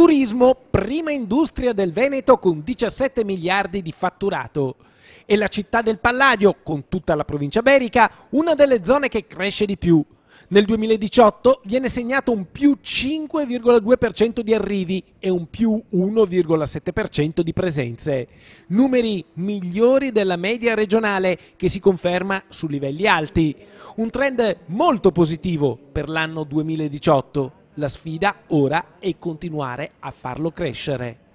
Turismo, prima industria del Veneto con 17 miliardi di fatturato. E la città del Palladio, con tutta la provincia berica, una delle zone che cresce di più. Nel 2018 viene segnato un più 5,2% di arrivi e un più 1,7% di presenze. Numeri migliori della media regionale che si conferma su livelli alti. Un trend molto positivo per l'anno 2018. La sfida ora è continuare a farlo crescere.